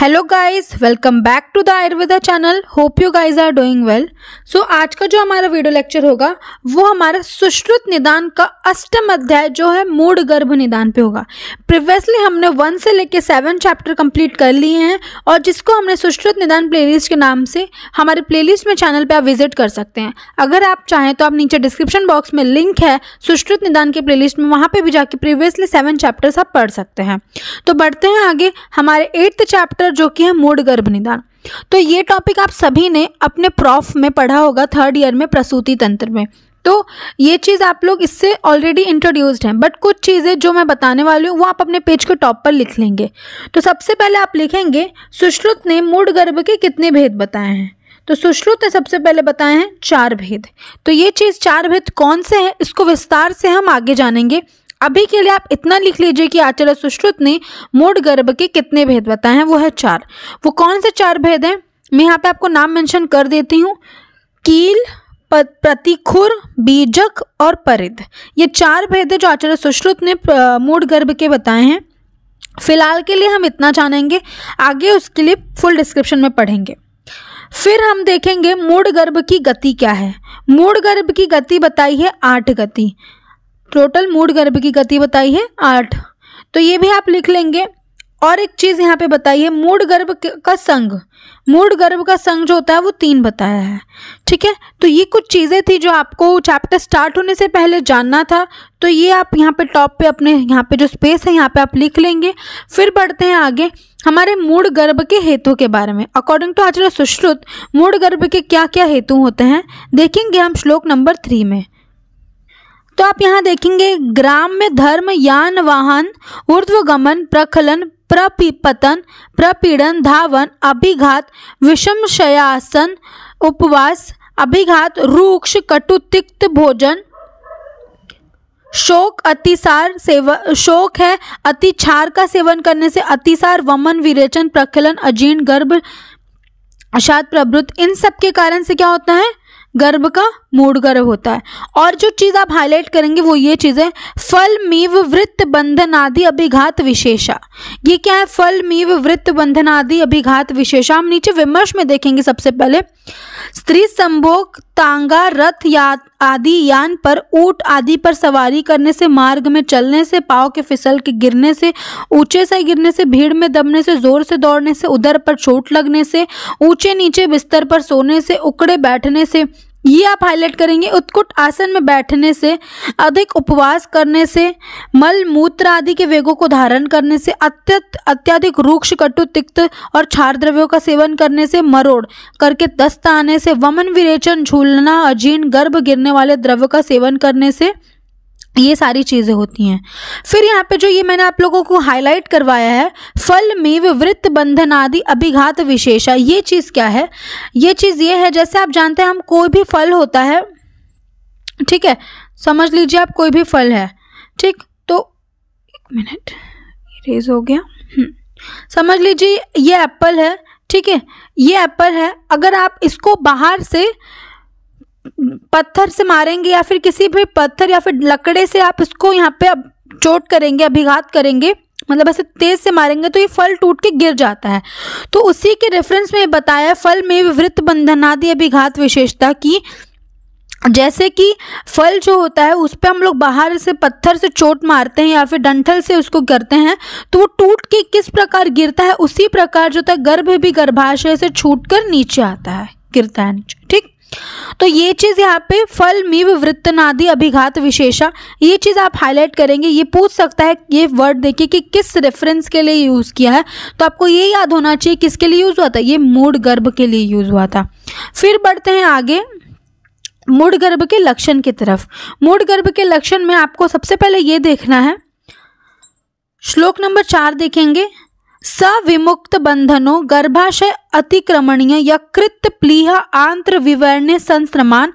hello guys welcome back to the Ayurveda channel hope you guys are doing well so आज का जो हमारा video lecture होगा वो हमारा सुश्रुत निदान का अष्टम अध्याय जो है मूड गर्भ निदान पे होगा प्रीवियसली हमने वन से लेके सेवन चैप्टर कंप्लीट कर लिए हैं और जिसको हमने सुश्रुत निदान प्लेलिस्ट के नाम से हमारे प्ले में चैनल पर आप विजिट कर सकते हैं अगर आप चाहें तो आप नीचे डिस्क्रिप्शन बॉक्स में लिंक है सुश्रुत निदान के प्ले में वहाँ पर भी जाके प्रीवियसली सेवन चैप्टर्स आप पढ़ सकते हैं तो बढ़ते हैं आगे हमारे एट्थ चैप्टर और जो कि है मूड गर्भ निदान तो ये टॉपिक आप सभी ने अपने प्रॉफ में पढ़ा होगा थर्ड ईयर में प्रसूति तंत्र में तो ये चीज़ आप लोग इससे ऑलरेडी इंट्रोड्यूस्ड हैं बट कुछ चीज़ें जो मैं बताने वाली हूँ वो आप अपने पेज के टॉप पर लिख लेंगे तो सबसे पहले आप लिखेंगे सुश्रुत ने मूड गर्भ के कितने भेद बताए हैं तो सुश्रुत ने सबसे पहले बताए हैं चार भेद तो ये चीज़ चार भेद कौन से हैं इसको विस्तार से हम आगे जानेंगे अभी के लिए आप इतना लिख लीजिए कि आचार्य सुश्रुत ने मूड गर्भ के कितने भेद बताए हैं वो है चार वो कौन से चार भेद हैं मैं यहाँ पे आपको नाम मेंशन कर देती हूँ कील प्रतिखुर बीजक और परिद ये चार भेद जो आचार्य सुश्रुत ने मूड गर्भ के बताए हैं फिलहाल के लिए हम इतना जानेंगे आगे उसके लिए फुल डिस्क्रिप्शन में पढ़ेंगे फिर हम देखेंगे मूड गर्भ की गति क्या है मूड गर्भ की गति बताई है आठ गति टोटल मूड गर्भ की गति बताई है आठ तो ये भी आप लिख लेंगे और एक चीज़ यहाँ पे बताइए मूड गर्भ का संघ मूड गर्भ का संघ जो होता है वो तीन बताया है ठीक है तो ये कुछ चीज़ें थी जो आपको चैप्टर स्टार्ट होने से पहले जानना था तो ये आप यहाँ पे टॉप पे अपने यहाँ पे जो स्पेस है यहाँ पे आप लिख लेंगे फिर बढ़ते हैं आगे हमारे मूड गर्भ के हेतु के बारे में अकॉर्डिंग टू आचार्य सुश्रुत मूड गर्भ के क्या क्या हेतु होते हैं देखेंगे हम श्लोक नंबर थ्री में तो आप यहाँ देखेंगे ग्राम में धर्म यान वाहन ऊर्ध्वगमन प्रखलन प्रपिपतन प्रपीड़न धावन अभिघात विषम शयासन उपवास अभिघात रूक्ष कटुतिक्त भोजन शोक अतिसार सेवन शोक है अति छार का सेवन करने से अतिसार वमन विरेचन प्रखलन अजीर्ण गर्भ अशात प्रभृत इन सब के कारण से क्या होता है गर्भ का मूड गर्व होता है और जो चीज़ आप हाईलाइट करेंगे वो ये चीज है फल मीव वृत्त बंधन आदि अभिघात विशेषा ये क्या है फल मीव वृत्त बंधन आदि अभिघात विशेषा हम नीचे विमर्श में देखेंगे सबसे पहले स्त्री संभोग तांगा रथ या आदि यान पर ऊट आदि पर सवारी करने से मार्ग में चलने से पाव के फिसल के गिरने से ऊंचे से गिरने से भीड़ में दबने से जोर से दौड़ने से उधर पर चोट लगने से ऊंचे नीचे बिस्तर पर सोने से उकड़े बैठने से ये आप हाईलाइट करेंगे उत्कुट आसन में बैठने से अधिक उपवास करने से मल मूत्र आदि के वेगों को धारण करने से अत्यंत अत्यधिक रूक्ष कटु तिक्त और क्षार द्रव्यों का सेवन करने से मरोड़ करके दस्त आने से वमन विरेचन झूलना अजीर्ण गर्भ गिरने वाले द्रव्य का सेवन करने से ये सारी चीज़ें होती हैं फिर यहाँ पे जो ये मैंने आप लोगों को हाईलाइट करवाया है फल मेव वृत्त बंधन आदि अभिघात विशेषा ये चीज़ क्या है ये चीज़ ये है जैसे आप जानते हैं हम कोई भी फल होता है ठीक है समझ लीजिए आप कोई भी फल है ठीक तो एक मिनट रेज हो गया हम्म, समझ लीजिए ये एप्पल है ठीक है ये एप्पल है अगर आप इसको बाहर से पत्थर से मारेंगे या फिर किसी भी पत्थर या फिर लकड़े से आप इसको यहाँ पे चोट करेंगे अभिघात करेंगे मतलब ऐसे तेज से मारेंगे तो ये फल टूट के गिर जाता है तो उसी के रेफरेंस में बताया फल में विवृत बंधनादि अभिघात विशेषता की जैसे कि फल जो होता है उस पर हम लोग बाहर से पत्थर से चोट मारते हैं या फिर डंठल से उसको करते हैं तो वो टूट के किस प्रकार गिरता है उसी प्रकार जो था गर्भ भी गर्भाशय से छूट कर नीचे आता है गिरता है नीचे ठीक तो ये चीज़ यहाँ पे फल मीव वृत्तनादि अभिघात विशेषा ये चीज़ आप हाईलाइट करेंगे ये पूछ सकता है ये वर्ड देखिए कि किस रेफरेंस के लिए यूज़ किया है तो आपको ये याद होना चाहिए किसके लिए यूज़ हुआ था ये मूड गर्भ के लिए यूज़ हुआ था फिर बढ़ते हैं आगे मूड गर्भ के लक्षण की तरफ मूड गर्भ के लक्षण में आपको सबसे पहले ये देखना है श्लोक नंबर चार देखेंगे सविमुक्त बंधनों गर्भाशय अतिक्रमणीय या कृत प्लीह आंत्र विवरण संस्रमान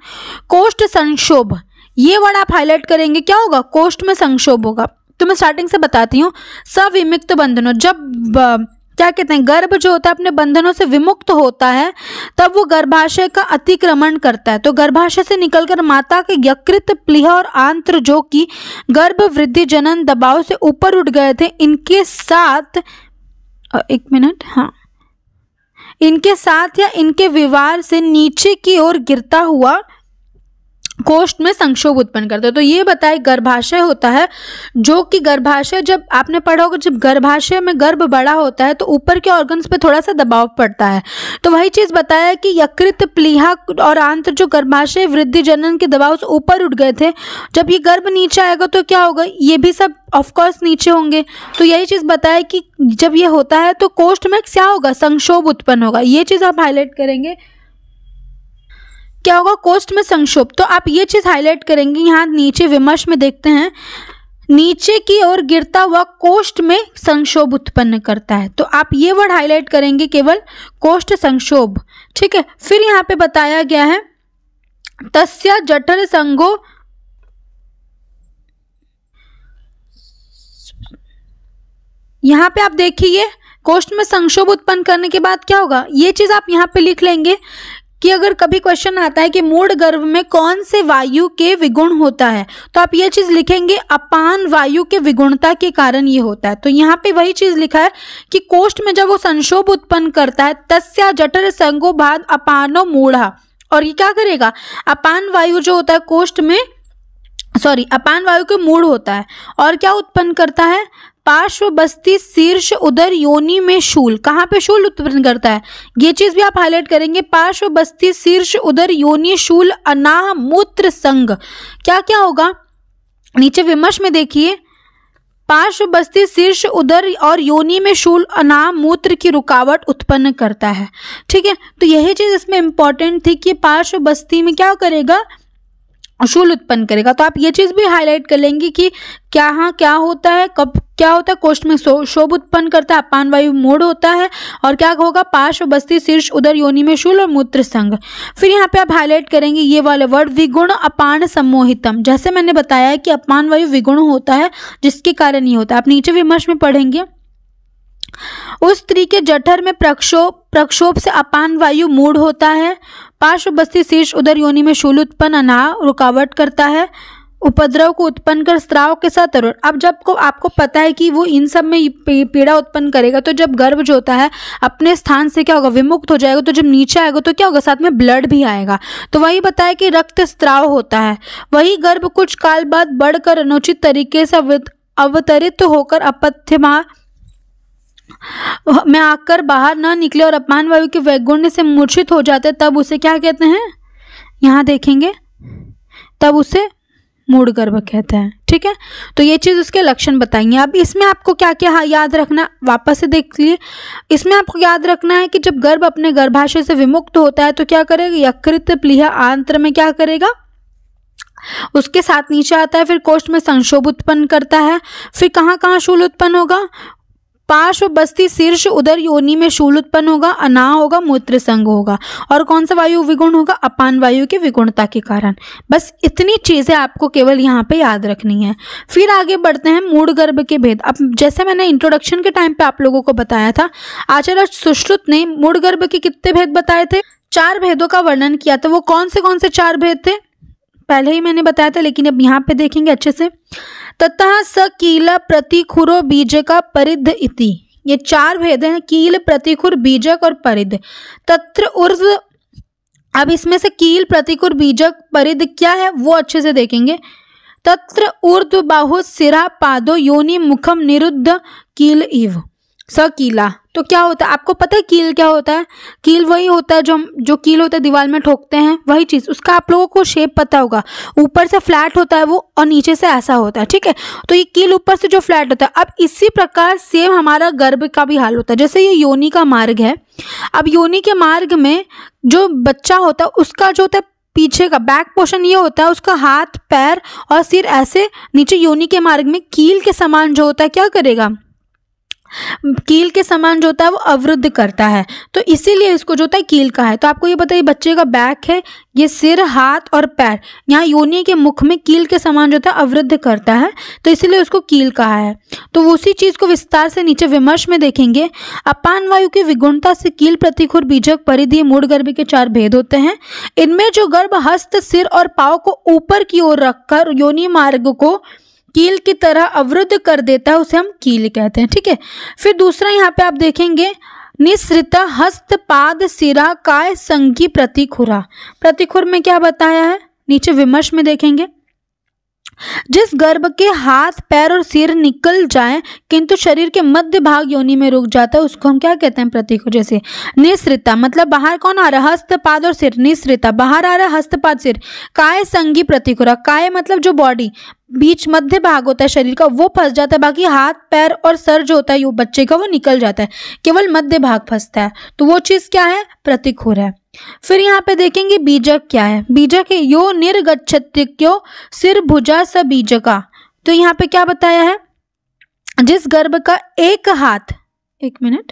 कोष्ट संक्षोभ ये वर्ड आप हाईलाइट करेंगे क्या होगा कोष्ट में संक्षोभ होगा तो मैं स्टार्टिंग से बताती हूँ सविमुक्त बंधनों जब क्या कहते हैं गर्भ जो होता है अपने बंधनों से विमुक्त होता है तब वो गर्भाशय का अतिक्रमण करता है तो गर्भाशय से निकलकर माता के यकृत प्लीह और आंत्र जो कि गर्भ वृद्धि जनन दबाव से ऊपर उठ गए थे इनके साथ एक मिनट हाँ इनके साथ या इनके व्यवहार से नीचे की ओर गिरता हुआ कोष्ठ में संक्षोभ उत्पन्न करते हैं तो ये बताए गर्भाशय होता है जो कि गर्भाशय जब आपने पढ़ा होगा जब गर्भाशय में गर्भ बड़ा होता है तो ऊपर के ऑर्गन्स पे थोड़ा सा दबाव पड़ता है तो वही चीज़ बताया कि यकृत प्लीहा और आंत्र जो गर्भाशय वृद्धि जनन के दबाव से ऊपर उठ गए थे जब ये गर्भ नीचे आएगा तो क्या होगा ये भी सब ऑफकोर्स नीचे होंगे तो यही चीज़ बताया कि जब ये होता है तो कोष्ठ में क्या होगा संक्षोभ उत्पन्न होगा ये चीज़ आप हाईलाइट करेंगे क्या होगा कोस्ट में संक्षोभ तो आप ये चीज़ हाईलाइट करेंगे यहाँ नीचे विमर्श में देखते हैं नीचे की ओर गिरता हुआ कोष्ट में संक्षोभ उत्पन्न करता है तो आप ये वर्ड हाईलाइट करेंगे केवल कोष्ट संक्षोभ ठीक है फिर यहाँ पे बताया गया है तस्य जठर संगो यहाँ पे आप देखिए कोष्ट में संक्षोभ उत्पन्न करने के बाद क्या होगा ये चीज़ आप यहाँ पे लिख लेंगे कि अगर कभी क्वेश्चन आता है कि मूड गर्भ में कौन से वायु के विगुण होता है तो आप ये चीज लिखेंगे अपान वायु के विगुणता के कारण ये होता है तो यहाँ पे वही चीज लिखा है कि कोष्ठ में जब वो संशोभ उत्पन्न करता है तस्या जटर संगो भाद अपानो मूढ़ा और ये क्या करेगा अपान वायु जो होता है कोष्ठ में सॉरी अपान वायु के मूड होता है और क्या उत्पन्न करता है पार्श्व बस्ती शीर्ष उदर योनि में शूल कहाँ पे शूल उत्पन्न करता है ये चीज भी आप हाईलाइट करेंगे पार्श्व बस्ती शीर्ष उदर योनि शूल अनाह मूत्र संग क्या क्या होगा नीचे विमर्श में देखिए पार्श्व बस्ती शीर्ष उदर और योनि में शूल अनाह मूत्र की रुकावट उत्पन्न करता है ठीक है तो यही चीज़ इसमें इंपॉर्टेंट थी कि पार्श्व बस्ती में क्या करेगा शूल उत्पन्न करेगा तो आप ये चीज़ भी हाईलाइट कर लेंगे कि क्या हाँ क्या होता है कब क्या होता है कोष्ठ में शोभ उत्पन्न करता है अपान वायु मोड़ होता है और क्या होगा पार्श्व बस्ती शीर्ष उधर योनि में शूल और मूत्र संघ फिर यहाँ पे आप हाईलाइट करेंगे ये वाले वर्ड विगुण अपान सम्मोहितम जैसे मैंने बताया है कि अपान वायु विगुण होता है जिसके कारण ये होता है आप नीचे विमर्श में पढ़ेंगे उस स्त्री के जठर में प्रक्षोभ प्रक्षोभ से अपान वायु मूड होता है पार्श्व बस्ती शीर्ष उदर योनि में शूल उत्पन्न अना रुकावट करता है उपद्रव को उत्पन्न कर स्त्राव के साथ तरुण अब जब को आपको पता है कि वो इन सब में पीड़ा उत्पन्न करेगा तो जब गर्भ जो होता है अपने स्थान से क्या होगा विमुक्त हो जाएगा तो जब नीचे आएगा तो क्या होगा साथ में ब्लड भी आएगा तो वही बताया कि रक्त स्त्राव होता है वही गर्भ कुछ काल बाद बढ़कर अनुचित तरीके से अवतरित होकर अपथ्यमा में आकर बाहर न निकले और अपमान वायु के वैगुण्य से मूर्छित हो जाते तब उसे क्या कहते हैं यहाँ देखेंगे तब उसे मूड गर्भ कहते हैं ठीक है तो ये चीज़ उसके लक्षण बताएंगे अब इसमें आपको क्या क्या याद रखना वापस से देख लिए इसमें आपको याद रखना है कि जब गर्भ अपने गर्भाशय से विमुक्त होता है तो क्या करेगा यकृत प्लीह आंत्र में क्या करेगा उसके साथ नीचे आता है फिर कोष्ठ में संक्षोभ उत्पन्न करता है फिर कहाँ कहाँ शूल उत्पन्न होगा पार्श्व बस्ती शीर्ष उदर योनि में शूल उत्पन्न होगा अना होगा मूत्र संग होगा और कौन सा वायु विगुण होगा अपान वायु की विगुणता के कारण बस इतनी चीजें आपको केवल यहाँ पे याद रखनी है फिर आगे बढ़ते हैं मूड गर्भ के भेद अब जैसे मैंने इंट्रोडक्शन के टाइम पे आप लोगों को बताया था आचार्य सुश्रुत ने मूड गर्भ के कितने भेद बताए थे चार भेदों का वर्णन किया था वो कौन से कौन से चार भेद थे पहले ही मैंने बताया था लेकिन अब यहाँ पे देखेंगे अच्छे से तथा स कील प्रतिखुरो बीज का परिध इति ये चार भेद हैं कील प्रतिखुर बीजक और परिध तत्र उर्व अब इसमें से कील प्रतिकुर बीजक परिध क्या है वो अच्छे से देखेंगे तत्र ऊर्ध्व बाहु सिरा पादो योनि मुखम निरुद्ध कील इव स कीला तो क्या होता है आपको पता है कील क्या होता है कील वही होता है जो जो कील होता है दीवार में ठोकते हैं वही चीज़ उसका आप लोगों को शेप पता होगा ऊपर से फ्लैट होता है वो और नीचे से ऐसा होता है ठीक है तो ये कील ऊपर से जो फ्लैट होता है अब इसी प्रकार सेम हमारा गर्भ का भी हाल होता है जैसे ये योनी का मार्ग है अब योनी के मार्ग में जो बच्चा होता है उसका जो होता है पीछे का बैक पोर्शन ये होता है उसका हाथ पैर और सिर ऐसे नीचे योनि के मार्ग में कील के समान जो होता है क्या करेगा कील के समान जो होता है वो अवरुद्ध करता है तो इसीलिए इसको जो होता है कील का है तो आपको ये बताइए बच्चे का बैक है ये सिर हाथ और पैर यहाँ योनि के मुख में कील के समान जो होता है अवरुद्ध करता है तो इसीलिए उसको कील कहा है तो उसी चीज़ को विस्तार से नीचे विमर्श में देखेंगे अपान वायु की विगुणता से कील प्रतिखुर बीजक परिधि मूड गर्भ के चार भेद होते हैं इनमें जो गर्भ हस्त सिर और पाव को ऊपर की ओर रखकर योनि मार्ग को कील की तरह अवरुद्ध कर देता है उसे हम कील कहते हैं ठीक है फिर दूसरा यहाँ पे आप देखेंगे निश्रित हस्त पाद सिरा काय संगी प्रतिखुरा प्रतिखुर में क्या बताया है नीचे विमर्श में देखेंगे जिस गर्भ के हाथ पैर और सिर निकल जाए किंतु शरीर के मध्य भाग योनि में रुक जाता है उसको हम क्या कहते हैं प्रतीकों जैसे निश्रिता मतलब बाहर कौन आ रहा है हस्तपाद और सिर निश्रिता बाहर आ रहा है हस्तपाद सिर काय संगी प्रतिकुरा काय मतलब जो बॉडी बीच मध्य भाग होता है शरीर का वो फंस जाता है बाकी हाथ पैर और सर जो होता है वो बच्चे का वो निकल जाता है केवल मध्य भाग फंसता है तो वो चीज़ क्या है प्रतीक है फिर यहाँ पे देखेंगे बीजक क्या है बीजक है यो निर्गछत्यो सिर भुजा स बीजका तो यहाँ पे क्या बताया है जिस गर्भ का एक हाथ एक मिनट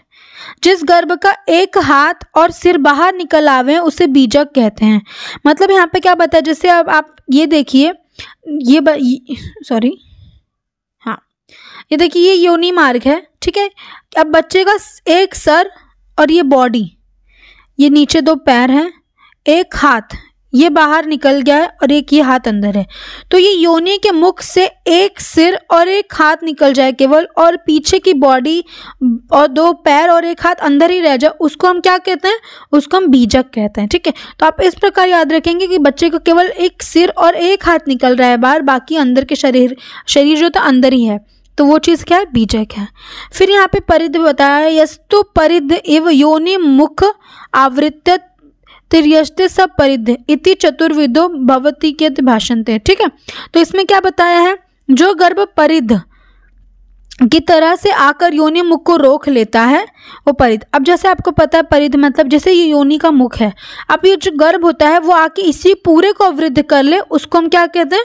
जिस गर्भ का एक हाथ और सिर बाहर निकल आवे उसे बीजक कहते हैं मतलब यहाँ पे क्या बताया जैसे अब आप ये देखिए ये, ये सॉरी हाँ ये देखिए ये योनि मार्ग है ठीक है अब बच्चे का एक सर और ये बॉडी ये नीचे दो पैर हैं एक हाथ ये बाहर निकल गया है और एक ये हाथ अंदर है तो ये योनि के मुख से एक सिर और एक हाथ निकल जाए केवल और पीछे की बॉडी और दो पैर और एक हाथ अंदर ही रह जाए उसको हम क्या कहते हैं उसको हम बीजक कहते हैं ठीक है तो आप इस प्रकार याद रखेंगे कि बच्चे का केवल एक सिर और एक हाथ निकल रहा है बाहर बाकी अंदर के शरीर शरीर जो था अंदर ही है तो वो चीज़ क्या है बीजक है फिर यहाँ पे परिध बताया यस्तु परिध इव योनि मुख आवृत्त तिरयस्ते सब इति चतुर्विदो भवती के थे ठीक है तो इसमें क्या बताया है जो गर्भ परिध की तरह से आकर योनि मुख को रोक लेता है वो परिध अब जैसे आपको पता है परिध मतलब जैसे ये योनि का मुख है अब ये जो गर्भ होता है वो आके इसी पूरे को अवृद्ध कर ले उसको हम क्या कहते हैं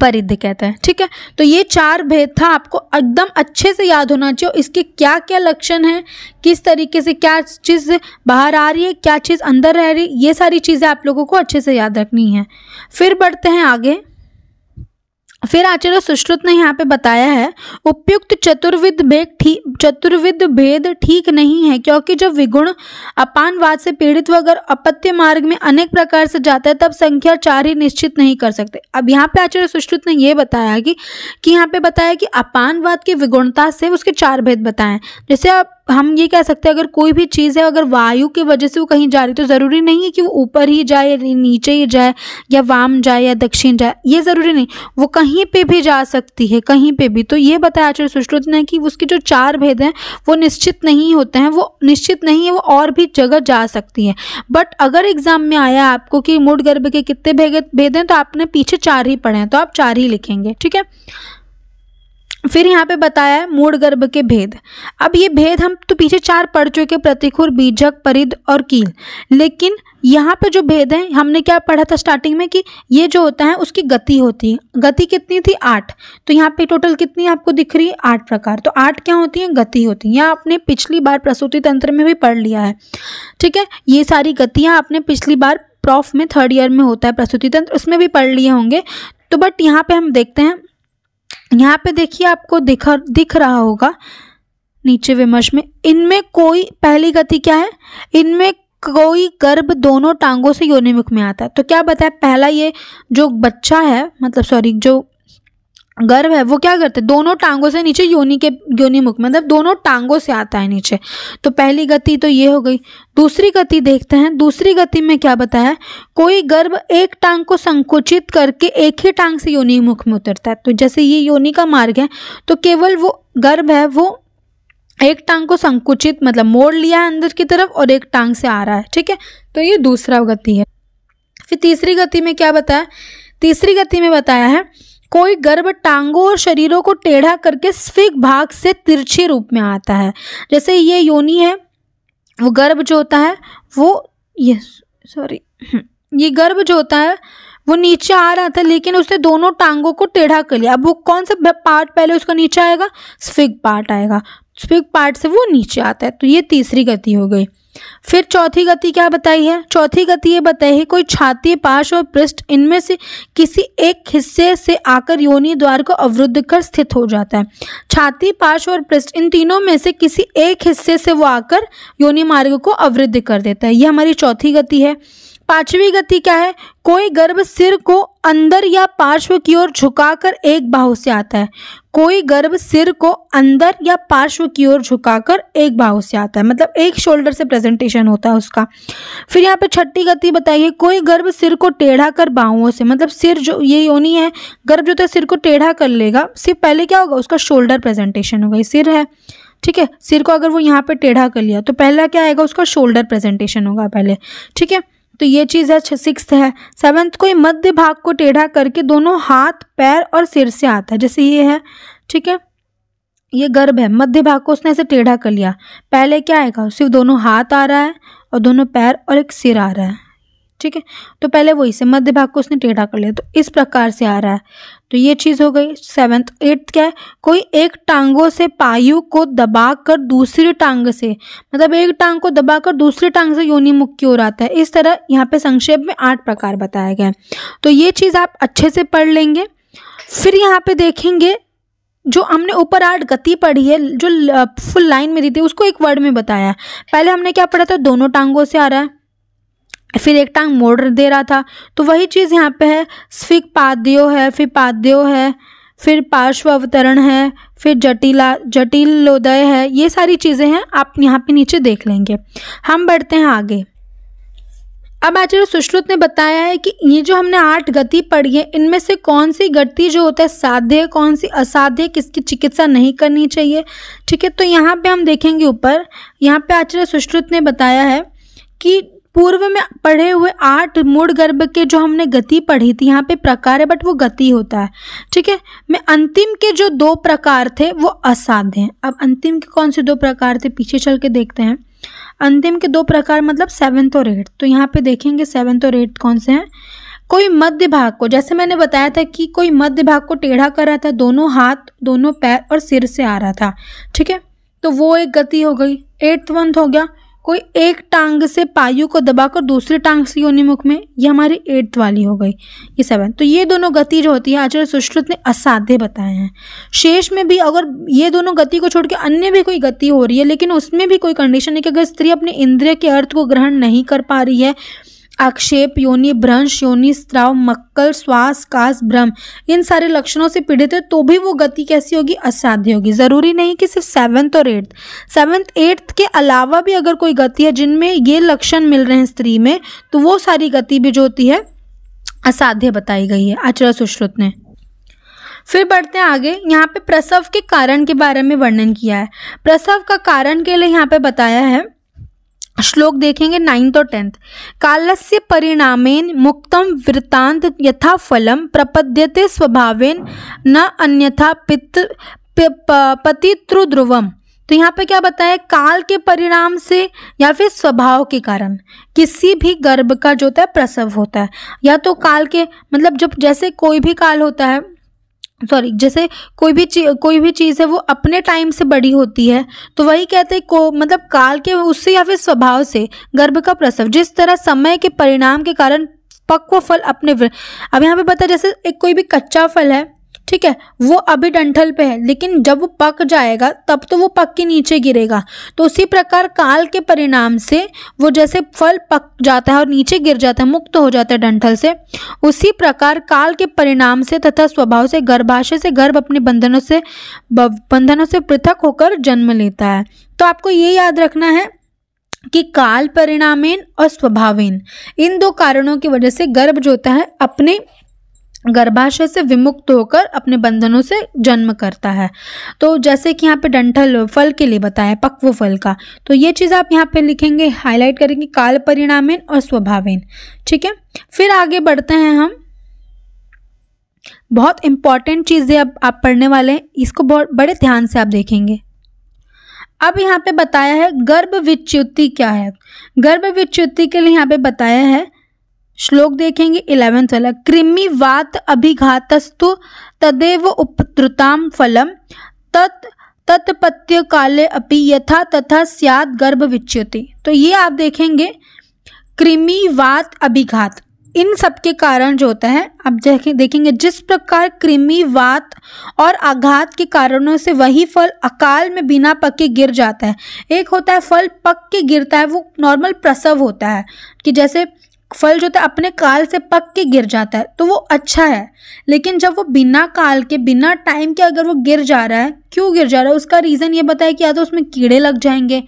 परिध कहते हैं ठीक है तो ये चार भेद था आपको एकदम अच्छे से याद होना चाहिए इसके क्या क्या लक्षण हैं किस तरीके से क्या चीज़ बाहर आ रही है क्या चीज़ अंदर रह रही ये सारी चीज़ें आप लोगों को अच्छे से याद रखनी है फिर बढ़ते हैं आगे फिर आचार्य सुश्रुत ने यहाँ पे बताया है उपयुक्त चतुर्विद भेद ठीक चतुर्विद भेद ठीक नहीं है क्योंकि जब विगुण अपानवाद से पीड़ित अगर अपत्य मार्ग में अनेक प्रकार से जाता है तब संख्या चार ही निश्चित नहीं कर सकते अब यहाँ पे आचार्य सुश्रुत ने यह बताया कि, कि यहाँ पे बताया कि अपानवाद की विगुणता से उसके चार भेद बताए जैसे आप हम ये कह सकते हैं अगर कोई भी चीज़ है अगर वायु की वजह से वो कहीं जा रही तो ज़रूरी नहीं है कि वो ऊपर ही जाए या नीचे ही जाए या वाम जाए या दक्षिण जाए ये ज़रूरी नहीं वो कहीं पे भी जा सकती है कहीं पे भी तो ये बताया आचार्य सुश्रुत ने कि उसके जो चार भेद हैं वो निश्चित नहीं होते हैं वो निश्चित नहीं है वो और भी जगह जा सकती है बट अगर एग्ज़ाम में आया आपको कि मूड गर्भ के कितने भेद हैं तो आपने पीछे चार ही पढ़े हैं तो आप चार ही लिखेंगे ठीक है फिर यहाँ पे बताया है मूड गर्भ के भेद अब ये भेद हम तो पीछे चार पढ़ चुके प्रतिखुर बीजक परिद और कील लेकिन यहाँ पे जो भेद है हमने क्या पढ़ा था स्टार्टिंग में कि ये जो होता है उसकी गति होती है गति कितनी थी आठ तो यहाँ पे टोटल कितनी आपको दिख रही है आठ प्रकार तो आठ क्या होती है गति होती है यह आपने पिछली बार प्रसूति तंत्र में भी पढ़ लिया है ठीक है ये सारी गतियाँ आपने पिछली बार प्रॉफ में थर्ड ईयर में होता है प्रसूति तंत्र उसमें भी पढ़ लिए होंगे तो बट यहाँ पे हम देखते हैं यहाँ पे देखिए आपको दिखा दिख रहा होगा नीचे विमर्श में इनमें कोई पहली गति क्या है इनमें कोई गर्भ दोनों टांगों से योनिमुख में आता है तो क्या बताया पहला ये जो बच्चा है मतलब सॉरी जो गर्भ है वो क्या करते दोनों टांगों से नीचे योनि के योनि मुख मतलब दोनों टांगों से आता है नीचे तो पहली गति तो ये हो गई दूसरी गति देखते हैं दूसरी गति में क्या बताया कोई गर्भ एक टांग को संकुचित करके एक ही टांग से योनि मुख में उतरता है तो जैसे ये योनि का मार्ग है तो केवल वो गर्भ है वो एक टांग को संकुचित मतलब मोड़ लिया है अंदर की तरफ और एक टांग से आ रहा है ठीक है तो ये दूसरा गति है फिर तीसरी गति में क्या बताया तीसरी गति में बताया है कोई गर्भ टांगों और शरीरों को टेढ़ा करके स्फिक भाग से तिरछे रूप में आता है जैसे ये योनि है वो गर्भ जो होता है वो ये सॉरी ये गर्भ जो होता है वो नीचे आ रहा था लेकिन उसने दोनों टांगों को टेढ़ा कर लिया अब वो कौन सा पार्ट पहले उसका नीचे आएगा स्फिग पार्ट आएगा स्फिग पार्ट से वो नीचे आता है तो ये तीसरी गति हो गई फिर चौथी गति क्या बताई है चौथी गति ये बताई है कोई छाती पाश और पृष्ठ इनमें से किसी एक हिस्से से आकर योनि द्वार को अवरुद्ध कर स्थित हो जाता है छाती पाश और पृष्ठ इन तीनों में से किसी एक हिस्से से वो आकर योनि मार्ग को अवरुद्ध कर देता है ये हमारी चौथी गति है पांचवी गति क्या है कोई गर्भ सिर को अंदर या पार्श्व की ओर झुकाकर एक बाहु से आता है कोई गर्भ सिर को अंदर या पार्श्व की ओर झुकाकर एक बाहु से आता है मतलब एक शोल्डर से प्रेजेंटेशन होता है उसका फिर यहाँ पे छठी गति बताइए कोई गर्भ सिर को टेढ़ा कर बाहुओं से मतलब सिर जो ये योनी है गर्भ जो है सिर को टेढ़ा कर लेगा सिर्फ पहले क्या होगा उसका शोल्डर प्रेजेंटेशन होगा ये सिर है ठीक है सिर को अगर वो यहाँ पे टेढ़ा कर लिया तो पहला क्या आएगा उसका शोल्डर प्रेजेंटेशन होगा पहले ठीक है तो ये चीज़ है सिक्स है सेवन्थ कोई मध्य भाग को टेढ़ा करके दोनों हाथ पैर और सिर से आता है जैसे ये है ठीक है ये गर्भ है मध्य भाग को उसने ऐसे टेढ़ा कर लिया पहले क्या आएगा सिर्फ दोनों हाथ आ रहा है और दोनों पैर और एक सिर आ रहा है ठीक है तो पहले वही से मध्य भाग को उसने टेढ़ा कर लिया तो इस प्रकार से आ रहा है तो ये चीज़ हो गई सेवन्थ एट्थ क्या है कोई एक टांगों से पायु को दबाकर दूसरी टांग से मतलब एक टांग को दबा कर दूसरी टांग से योनि मुख की ओर आता है इस तरह यहाँ पे संक्षेप में आठ प्रकार बताया गया तो ये चीज़ आप अच्छे से पढ़ लेंगे फिर यहाँ पे देखेंगे जो हमने ऊपर आठ गति पढ़ी है जो फुल लाइन में दी थी उसको एक वर्ड में बताया पहले हमने क्या पढ़ा था दोनों टांगों से आ रहा है फिर एक टांग मोड़ दे रहा था तो वही चीज़ यहाँ पे है स्फिक पाद्यो है फिर पाद्यो है फिर पार्श्व अवतरण है फिर जटिला जटिलोदय है ये सारी चीज़ें हैं आप यहाँ पे नीचे देख लेंगे हम बढ़ते हैं आगे अब आचार्य सुश्रुत ने बताया है कि ये जो हमने आठ गति पढ़ी है इनमें से कौन सी गति जो होता है साध्य कौन सी असाध्य किसकी चिकित्सा नहीं करनी चाहिए ठीक है तो यहाँ पे हम देखेंगे ऊपर यहाँ पे आचार्य सुश्रुत ने बताया है कि पूर्व में पढ़े हुए आठ मूड गर्भ के जो हमने गति पढ़ी थी यहाँ पे प्रकार है बट वो गति होता है ठीक है मैं अंतिम के जो दो प्रकार थे वो असाध्य हैं अब अंतिम के कौन से दो प्रकार थे पीछे चल के देखते हैं अंतिम के दो प्रकार मतलब सेवन्थ और एट तो यहाँ पे देखेंगे सेवन्थ और एट कौन से हैं कोई मध्य भाग को जैसे मैंने बताया था कि कोई मध्य भाग को टेढ़ा कर रहा था दोनों हाथ दोनों पैर और सिर से आ रहा था ठीक है तो वो एक गति हो गई एट्थ मंथ हो गया कोई एक टांग से पायु को दबाकर दूसरी टांग से योनिमुख में ये हमारी एट्थ वाली हो गई ये सेवन तो ये दोनों गति जो होती है आचार्य सुश्रुत ने असाध्य बताए हैं शेष में भी अगर ये दोनों गति को छोड़ के अन्य भी कोई गति हो रही है लेकिन उसमें भी कोई कंडीशन है कि अगर स्त्री अपने इंद्रिय के अर्थ को ग्रहण नहीं कर पा रही है आक्षेप योनि भ्रंश योनि स्त्राव मक्कल श्वास कास भ्रम इन सारे लक्षणों से पीड़ित है तो भी वो गति कैसी होगी असाध्य होगी ज़रूरी नहीं कि सिर्फ सेवन्थ और एट्थ सेवन्थ एट्थ के अलावा भी अगर कोई गति है जिनमें ये लक्षण मिल रहे हैं स्त्री में तो वो सारी गति भी जो होती है असाध्य बताई गई है आचार्य सुश्रुत ने फिर बढ़ते हैं आगे यहाँ पे प्रसव के कारण के बारे में वर्णन किया है प्रसव का कारण के लिए यहाँ पे बताया है श्लोक देखेंगे नाइन्थ और टेंथ कालस्य परिणामेन मुक्तम वृत्तांत यथा फलम प्रपद्यते स्वभावेन न अन्यथा पित पतित्रुध्रुवम तो यहाँ पे क्या बताया काल के परिणाम से या फिर स्वभाव के कारण किसी भी गर्भ का जो होता है प्रसव होता है या तो काल के मतलब जब जैसे कोई भी काल होता है सॉरी जैसे कोई भी चीज कोई भी चीज़ है वो अपने टाइम से बड़ी होती है तो वही कहते हैं को मतलब काल के उससे या फिर स्वभाव से गर्भ का प्रसव जिस तरह समय के परिणाम के कारण पक्व फल अपने अब यहाँ पे बता जैसे एक कोई भी कच्चा फल है ठीक है वो अभी डंठल पे है लेकिन जब वो पक जाएगा तब तो वो पक के नीचे गिरेगा तो उसी प्रकार काल के परिणाम से वो जैसे फल पक जाता है और नीचे गिर जाता है मुक्त हो जाता है डंठल से उसी प्रकार काल के परिणाम से तथा स्वभाव से गर्भाशय से गर्भ अपने बंधनों से बंधनों से पृथक होकर जन्म लेता है तो आपको ये याद रखना है कि काल परिणामेन और स्वभावेन इन दो कारणों की वजह से गर्भ जो होता है अपने गर्भाशय से विमुक्त होकर अपने बंधनों से जन्म करता है तो जैसे कि यहाँ पे डंठल फल के लिए बताया पक्व फल का तो ये चीज़ आप यहाँ पे लिखेंगे हाईलाइट करेंगे काल परिणामेन और स्वभावेन ठीक है फिर आगे बढ़ते हैं हम बहुत इंपॉर्टेंट चीज़ें अब आप पढ़ने वाले हैं इसको बहुत बड़े ध्यान से आप देखेंगे अब यहाँ पे बताया है गर्भ विच्युति क्या है गर्भ विच्युति के लिए यहाँ पे बताया है श्लोक देखेंगे इलेवेंथ वाला कृमि वात अभिघातस्तु तदेव उपद्रुताम फलम तत् तत्पत्य काले अपि यथा तथा स्याद गर्भ विच्युति तो ये आप देखेंगे कृमि वात अभिघात इन सब के कारण जो होता है आप देखेंगे जिस प्रकार कृमि वात और आघात के कारणों से वही फल अकाल में बिना पके गिर जाता है एक होता है फल पक के गिरता है वो नॉर्मल प्रसव होता है कि जैसे फल जो होता तो है अपने काल से पक के गिर जाता है तो वो अच्छा है लेकिन जब वो बिना काल के बिना टाइम के अगर वो गिर जा रहा है क्यों गिर जा रहा है उसका रीज़न ये बताया कि या तो उसमें कीड़े लग जाएंगे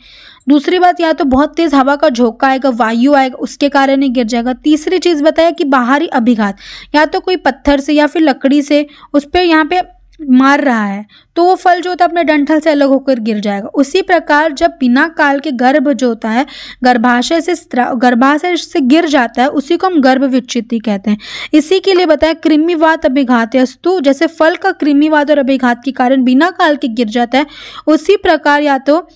दूसरी बात या तो बहुत तेज़ हवा का झोंका आएगा वायु आएगा उसके कारण ही गिर जाएगा तीसरी चीज़ बताया कि बाहरी अभिघात या तो कोई पत्थर से या फिर लकड़ी से उस पर यहाँ पे मार रहा है तो वो फल जो होता है अपने डंठल से अलग होकर गिर जाएगा उसी प्रकार जब बिना काल के गर्भ जो होता है गर्भाशय से गर्भाशय से गिर जाता है उसी को हम गर्भ विच्छिति कहते हैं इसी के लिए बताया कृमिवात अभिघात अस्तु जैसे फल का कृमिवाद और अभिघात के कारण बिना काल के गिर जाता है उसी प्रकार या तो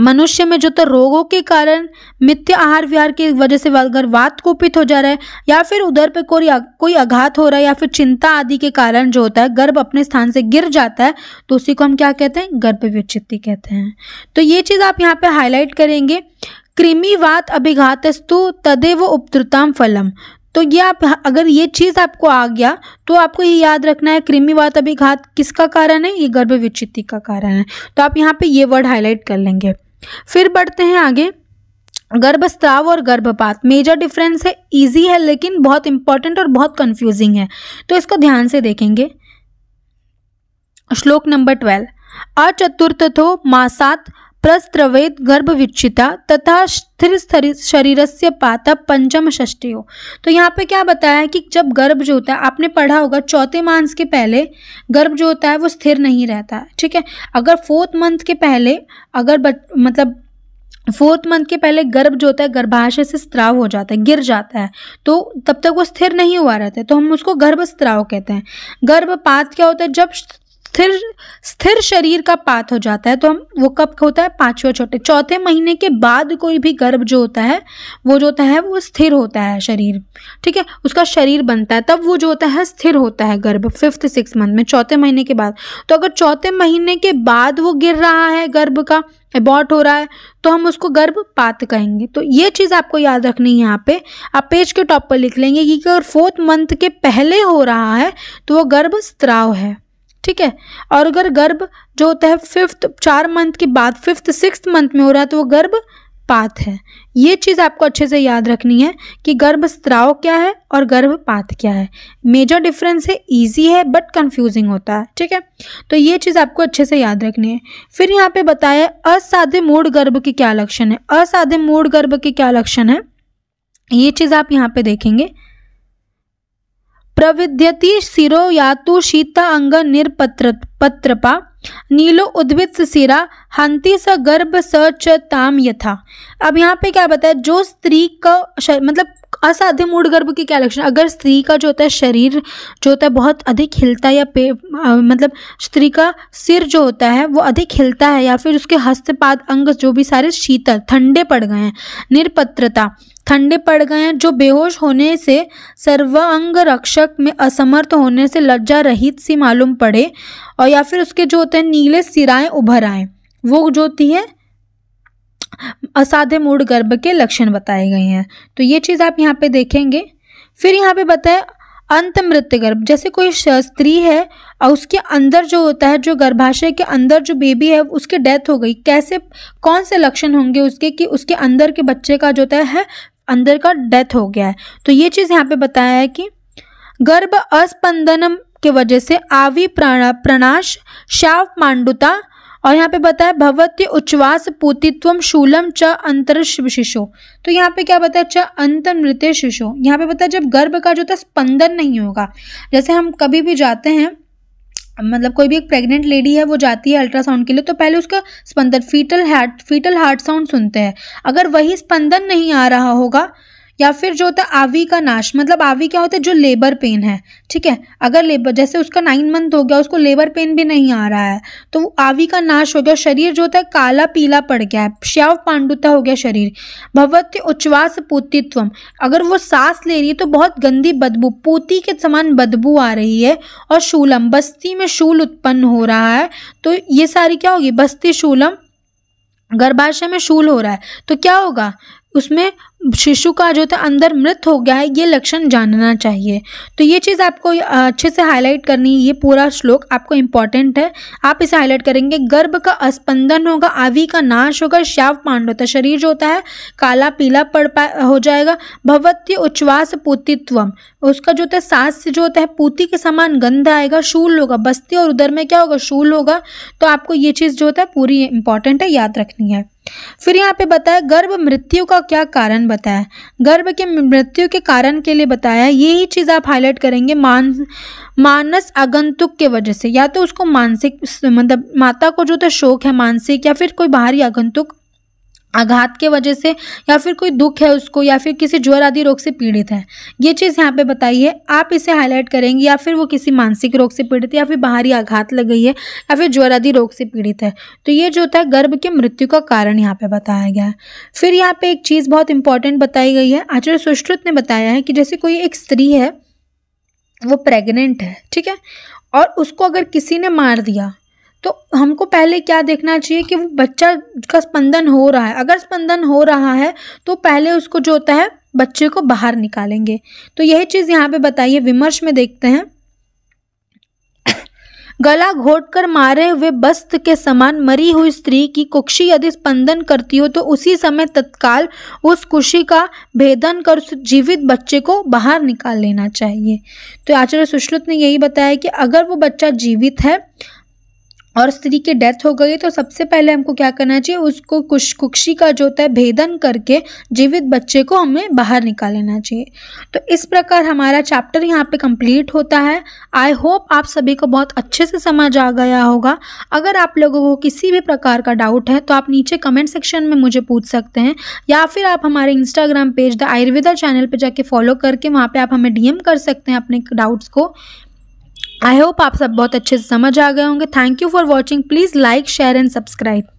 मनुष्य में जो तो रोगों के कारण मित्य आहार विहार की वजह से अगर वात कुपित हो जा रहा है या फिर उधर पे कोई कोई आघात हो रहा है या फिर चिंता आदि के कारण जो होता है गर्भ अपने स्थान से गिर जाता है तो उसी को हम क्या कहते हैं गर्भ विचित्ति कहते हैं तो ये चीज़ आप यहाँ पे हाईलाइट करेंगे कृमिवात अभिघातस्तु तदेव उपद्रुताम फलम तो ये आप अगर ये चीज़ आपको आ गया तो आपको ये याद रखना है कृमिवात अभिघात किसका कारण है ये गर्भ विचित्ति का कारण है तो आप यहाँ पे ये वर्ड हाईलाइट कर लेंगे फिर बढ़ते हैं आगे गर्भस्त्राव और गर्भपात मेजर डिफरेंस है इजी है लेकिन बहुत इंपॉर्टेंट और बहुत कंफ्यूजिंग है तो इसको ध्यान से देखेंगे श्लोक नंबर ट्वेल्व अचतुर्थो मासात गर्भ गर्भविचिता तथा स्थिर शरीर से पाता पंचम हो तो यहाँ पे क्या बताया है कि जब गर्भ जो होता है आपने पढ़ा होगा चौथे मांस के पहले गर्भ जो होता है वो स्थिर नहीं रहता है ठीक है अगर फोर्थ मंथ के पहले अगर बच, मतलब फोर्थ मंथ के पहले गर्भ जो होता है गर्भाशय से स्त्राव हो जाता है गिर जाता है तो तब तक वो स्थिर नहीं हुआ रहता है तो हम उसको गर्भ स्त्राव कहते हैं गर्भपात क्या होता है जब स्थिर स्थिर शरीर का पात हो जाता है तो हम वो कब होता है पाँचवें छोटे चौथे महीने के बाद कोई भी गर्भ जो होता है वो जो होता है वो स्थिर होता है शरीर ठीक है उसका शरीर बनता है तब वो जो होता है स्थिर होता है गर्भ फिफ्थ सिक्स मंथ में चौथे महीने के बाद तो अगर चौथे महीने के बाद वो गिर रहा है गर्भ का एबॉट हो रहा है तो हम उसको गर्भपात कहेंगे तो ये चीज़ आपको याद रखनी है यहाँ पे आप पेज के टॉप पर लिख लेंगे कि अगर फोर्थ मंथ के पहले हो रहा है तो वो गर्भ स्त्राव है ठीक है और अगर गर्भ जो होता है फिफ्थ चार मंथ के बाद फिफ्थ सिक्स मंथ में हो रहा है तो वो गर्भ पात है ये चीज़ आपको अच्छे से याद रखनी है कि गर्भ स्त्राव क्या है और गर्भपात क्या है मेजर डिफरेंस है इजी है बट कंफ्यूजिंग होता है ठीक है तो ये चीज़ आपको अच्छे से याद रखनी है फिर यहाँ पे बताया असाध्य मूड गर्भ के क्या लक्षण है असाध्य मूड गर्भ के क्या लक्षण है ये चीज़ आप यहाँ पे देखेंगे प्रविद्यति शिरो यातु शीता अंग निरपत्र पत्रपा नीलो उद्वित सिरा हंति स गर्भ स च ताम यथा अब यहाँ पे क्या बताया जो स्त्री का मतलब असाध्य मूड गर्भ के क्या लक्षण अगर स्त्री का जो होता है शरीर जो होता है बहुत अधिक हिलता है या पे आ, मतलब स्त्री का सिर जो होता है वो अधिक हिलता है या फिर उसके हस्तपाद अंग जो भी सारे शीतल ठंडे पड़ गए हैं निरपत्रता ठंडे पड़ गए हैं जो बेहोश होने से सर्वांग रक्षक में असमर्थ होने से लज्जा रहित सी मालूम पड़े और या फिर उसके जो होते हैं नीले सिराएं उभर आए वो जो होती है असाध्य मूड गर्भ के लक्षण बताए गए हैं तो ये चीज़ आप यहाँ पे देखेंगे फिर यहाँ पे बताए अंत मृत्य गर्भ जैसे कोई स्त्री है और उसके अंदर जो होता है जो गर्भाशय के अंदर जो बेबी है उसके डेथ हो गई कैसे कौन से लक्षण होंगे उसके कि उसके अंदर के बच्चे का जो होता है अंदर का डेथ हो गया है तो ये चीज़ यहाँ पे बताया है कि गर्भ अस्पंदनम के वजह से आवि प्राणा प्रणाश शाव मांडुता और यहाँ पे बताया भवत्य उच्चवास पूतित्व शूलम च अंतर शिशु तो यहाँ पे क्या बताया च अंत मृत्य शिशु यहाँ पे बताया जब गर्भ का जो था स्पंदन नहीं होगा जैसे हम कभी भी जाते हैं मतलब कोई भी एक प्रेग्नेंट लेडी है वो जाती है अल्ट्रासाउंड के लिए तो पहले उसका स्पंदन fetal heart fetal heart sound सुनते हैं अगर वही स्पंदन नहीं आ रहा होगा या फिर जो होता है आवी का नाश मतलब आवी क्या होता है जो लेबर पेन है ठीक है अगर लेबर जैसे उसका नाइन मंथ हो गया उसको लेबर पेन भी नहीं आ रहा है तो आवी का नाश हो गया शरीर जो होता है काला पीला पड़ गया है श्याव पांडुता हो गया शरीर भगवत्य उच्छ्वास पोतित्वम अगर वो सांस ले रही है तो बहुत गंदी बदबू पोती के समान बदबू आ रही है और शूलम बस्ती में शूल उत्पन्न हो रहा है तो ये सारी क्या होगी बस्ती शूलम गर्भाशय में शूल हो रहा है तो क्या होगा उसमें शिशु का जो था अंदर मृत हो गया है ये लक्षण जानना चाहिए तो ये चीज़ आपको अच्छे से हाईलाइट करनी है ये पूरा श्लोक आपको इम्पॉर्टेंट है आप इसे हाईलाइट करेंगे गर्भ का अस्पंदन होगा आवि का नाश होगा श्याव पांड होता शरीर जो होता है काला पीला पड़ पा हो जाएगा भगवती उच्छ्वास पूतित्व उसका जो होता है सांस से जो होता है पूती के समान गंध आएगा शूल होगा बस्ती और उधर में क्या होगा शूल होगा तो आपको ये चीज़ जो होता है पूरी इंपॉर्टेंट है याद रखनी है फिर यहाँ पे बताया गर्भ मृत्यु का क्या कारण बताया गर्भ के मृत्यु के कारण के लिए बताया यही चीज़ आप हाईलाइट करेंगे मान मानस आगंतुक के वजह से या तो उसको मानसिक मतलब माता को जो तो शोक है मानसिक या फिर कोई बाहरी आगंतुक आघात के वजह से या फिर कोई दुख है उसको या फिर किसी ज्वर आदि रोग से पीड़ित है ये चीज़ यहाँ पे बताइए आप इसे हाईलाइट करेंगे या फिर वो किसी मानसिक रोग से पीड़ित है या फिर बाहरी आघात लग गई है या फिर ज्वर आदि रोग से पीड़ित है तो ये जो होता है गर्भ के मृत्यु का कारण यहाँ पे बताया गया है फिर यहाँ पे एक चीज़ बहुत इंपॉर्टेंट बताई गई है आचार्य सुश्रुत ने बताया है कि जैसे कोई एक स्त्री है वो प्रेगनेंट है ठीक है और उसको अगर किसी ने मार दिया तो हमको पहले क्या देखना चाहिए कि वो बच्चा का स्पंदन हो रहा है अगर स्पंदन हो रहा है तो पहले उसको जो होता है बच्चे को बाहर निकालेंगे तो यही चीज़ यहाँ पे बताइए विमर्श में देखते हैं गला घोट कर मारे हुए बस्त के समान मरी हुई स्त्री की कुक्षी यदि स्पंदन करती हो तो उसी समय तत्काल उस कुशी का भेदन कर उस जीवित बच्चे को बाहर निकाल लेना चाहिए तो आचार्य सुश्रुत ने यही बताया कि अगर वो बच्चा जीवित है और स्त्री की डेथ हो गई तो सबसे पहले हमको क्या करना चाहिए उसको कुश कुक्षी का जो होता है भेदन करके जीवित बच्चे को हमें बाहर निकाल लेना चाहिए तो इस प्रकार हमारा चैप्टर यहाँ पे कंप्लीट होता है आई होप आप सभी को बहुत अच्छे से समझ आ गया होगा अगर आप लोगों को किसी भी प्रकार का डाउट है तो आप नीचे कमेंट सेक्शन में मुझे पूछ सकते हैं या फिर आप हमारे Instagram page the Ayurveda channel पर जाके फॉलो करके वहाँ पर आप हमें डी कर सकते हैं अपने डाउट्स को आई होप आप सब बहुत अच्छे से समझ आ गए होंगे thank you for watching please like share and subscribe